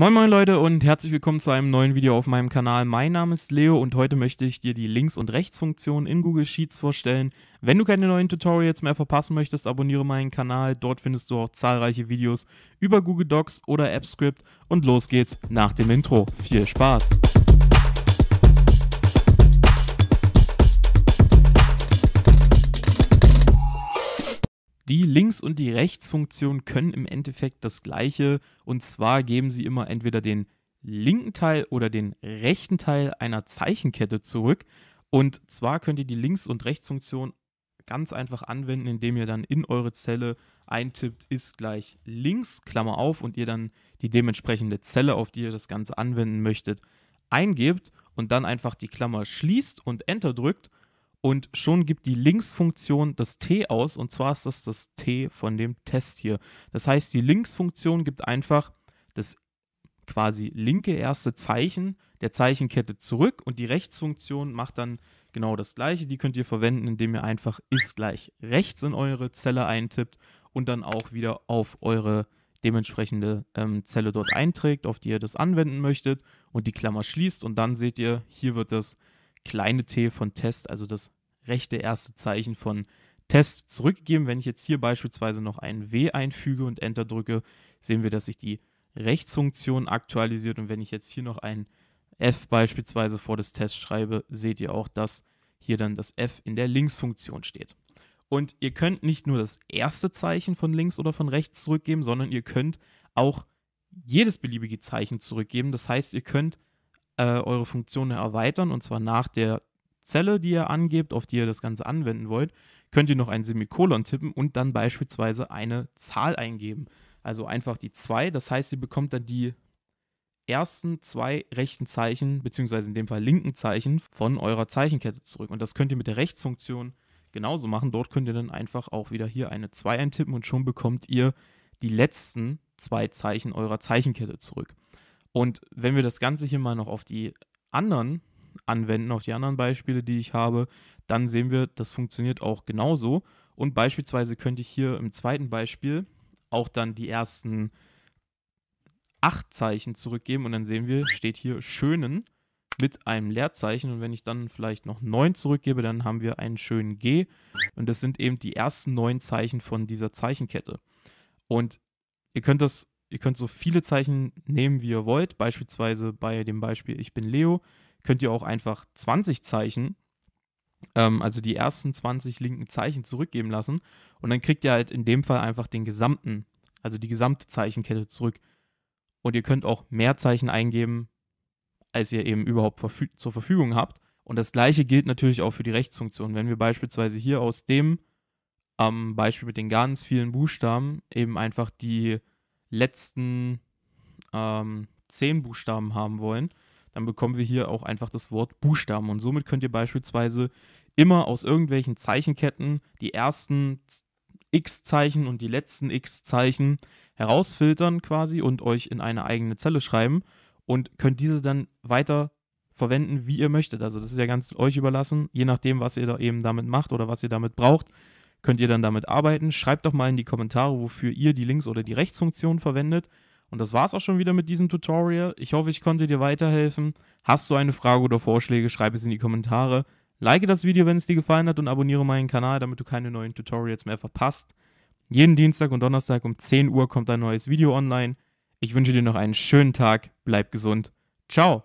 Moin moin Leute und herzlich willkommen zu einem neuen Video auf meinem Kanal. Mein Name ist Leo und heute möchte ich dir die Links- und Rechtsfunktion in Google Sheets vorstellen. Wenn du keine neuen Tutorials mehr verpassen möchtest, abonniere meinen Kanal. Dort findest du auch zahlreiche Videos über Google Docs oder AppScript und los geht's nach dem Intro. Viel Spaß! Die Links- und die Rechtsfunktion können im Endeffekt das gleiche. Und zwar geben sie immer entweder den linken Teil oder den rechten Teil einer Zeichenkette zurück. Und zwar könnt ihr die Links- und Rechtsfunktion ganz einfach anwenden, indem ihr dann in eure Zelle eintippt, ist gleich links, Klammer auf, und ihr dann die dementsprechende Zelle, auf die ihr das Ganze anwenden möchtet, eingebt und dann einfach die Klammer schließt und Enter drückt und schon gibt die Linksfunktion das t aus, und zwar ist das das t von dem Test hier. Das heißt, die Linksfunktion gibt einfach das quasi linke erste Zeichen der Zeichenkette zurück und die Rechtsfunktion macht dann genau das gleiche. Die könnt ihr verwenden, indem ihr einfach ist gleich rechts in eure Zelle eintippt und dann auch wieder auf eure dementsprechende ähm, Zelle dort einträgt, auf die ihr das anwenden möchtet und die Klammer schließt und dann seht ihr, hier wird das kleine T von Test, also das rechte erste Zeichen von Test zurückgegeben. Wenn ich jetzt hier beispielsweise noch ein W einfüge und Enter drücke, sehen wir, dass sich die Rechtsfunktion aktualisiert. Und wenn ich jetzt hier noch ein F beispielsweise vor das Test schreibe, seht ihr auch, dass hier dann das F in der Linksfunktion steht. Und ihr könnt nicht nur das erste Zeichen von links oder von rechts zurückgeben, sondern ihr könnt auch jedes beliebige Zeichen zurückgeben. Das heißt, ihr könnt äh, eure Funktionen erweitern und zwar nach der Zelle, die ihr angebt, auf die ihr das Ganze anwenden wollt, könnt ihr noch ein Semikolon tippen und dann beispielsweise eine Zahl eingeben. Also einfach die 2, das heißt, ihr bekommt dann die ersten zwei rechten Zeichen, beziehungsweise in dem Fall linken Zeichen von eurer Zeichenkette zurück. Und das könnt ihr mit der Rechtsfunktion genauso machen. Dort könnt ihr dann einfach auch wieder hier eine 2 eintippen und schon bekommt ihr die letzten zwei Zeichen eurer Zeichenkette zurück. Und wenn wir das Ganze hier mal noch auf die anderen anwenden, auf die anderen Beispiele, die ich habe, dann sehen wir, das funktioniert auch genauso. Und beispielsweise könnte ich hier im zweiten Beispiel auch dann die ersten acht Zeichen zurückgeben und dann sehen wir, steht hier schönen mit einem Leerzeichen und wenn ich dann vielleicht noch neun zurückgebe, dann haben wir einen schönen G und das sind eben die ersten neun Zeichen von dieser Zeichenkette. Und ihr könnt das ihr könnt so viele Zeichen nehmen, wie ihr wollt. Beispielsweise bei dem Beispiel Ich bin Leo könnt ihr auch einfach 20 Zeichen, ähm, also die ersten 20 linken Zeichen zurückgeben lassen. Und dann kriegt ihr halt in dem Fall einfach den gesamten, also die gesamte Zeichenkette zurück. Und ihr könnt auch mehr Zeichen eingeben, als ihr eben überhaupt verfü zur Verfügung habt. Und das gleiche gilt natürlich auch für die Rechtsfunktion. Wenn wir beispielsweise hier aus dem ähm, Beispiel mit den ganz vielen Buchstaben eben einfach die letzten ähm, zehn Buchstaben haben wollen, dann bekommen wir hier auch einfach das Wort Buchstaben. Und somit könnt ihr beispielsweise immer aus irgendwelchen Zeichenketten die ersten X-Zeichen und die letzten X-Zeichen herausfiltern quasi und euch in eine eigene Zelle schreiben und könnt diese dann weiter verwenden, wie ihr möchtet. Also das ist ja ganz euch überlassen, je nachdem, was ihr da eben damit macht oder was ihr damit braucht könnt ihr dann damit arbeiten. Schreibt doch mal in die Kommentare, wofür ihr die Links- oder die Rechtsfunktion verwendet. Und das war's auch schon wieder mit diesem Tutorial. Ich hoffe, ich konnte dir weiterhelfen. Hast du eine Frage oder Vorschläge, schreib es in die Kommentare. Like das Video, wenn es dir gefallen hat und abonniere meinen Kanal, damit du keine neuen Tutorials mehr verpasst. Jeden Dienstag und Donnerstag um 10 Uhr kommt ein neues Video online. Ich wünsche dir noch einen schönen Tag, bleib gesund. Ciao!